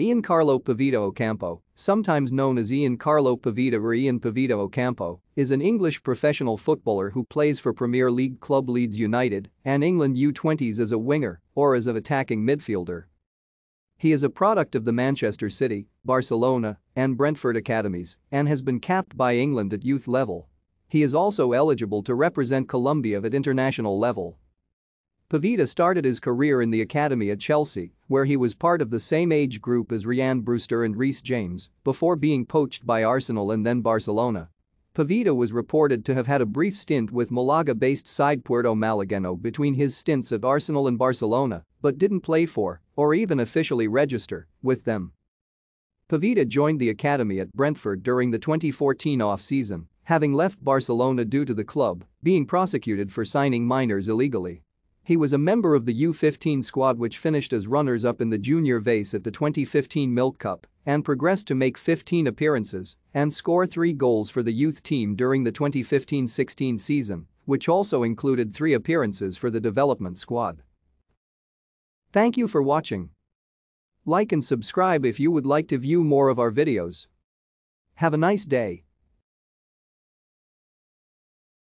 Ian Carlo Pavito Ocampo, sometimes known as Ian Carlo Pavita or Ian Pavito Ocampo, is an English professional footballer who plays for Premier League club Leeds United and England U-20s as a winger or as an attacking midfielder. He is a product of the Manchester City, Barcelona, and Brentford academies and has been capped by England at youth level. He is also eligible to represent Colombia at international level. Pavita started his career in the academy at Chelsea, where he was part of the same age group as Ryan Brewster and Rhys James, before being poached by Arsenal and then Barcelona. Pavita was reported to have had a brief stint with Malaga-based side Puerto Malageno between his stints at Arsenal and Barcelona, but didn't play for, or even officially register, with them. Pavita joined the academy at Brentford during the 2014 off-season, having left Barcelona due to the club being prosecuted for signing minors illegally. He was a member of the U-15 squad which finished as runners-up in the junior vase at the 2015 Milk Cup and progressed to make 15 appearances and score three goals for the youth team during the 2015-16 season, which also included three appearances for the development squad. Thank you for watching. Like and subscribe if you would like to view more of our videos. Have a nice day.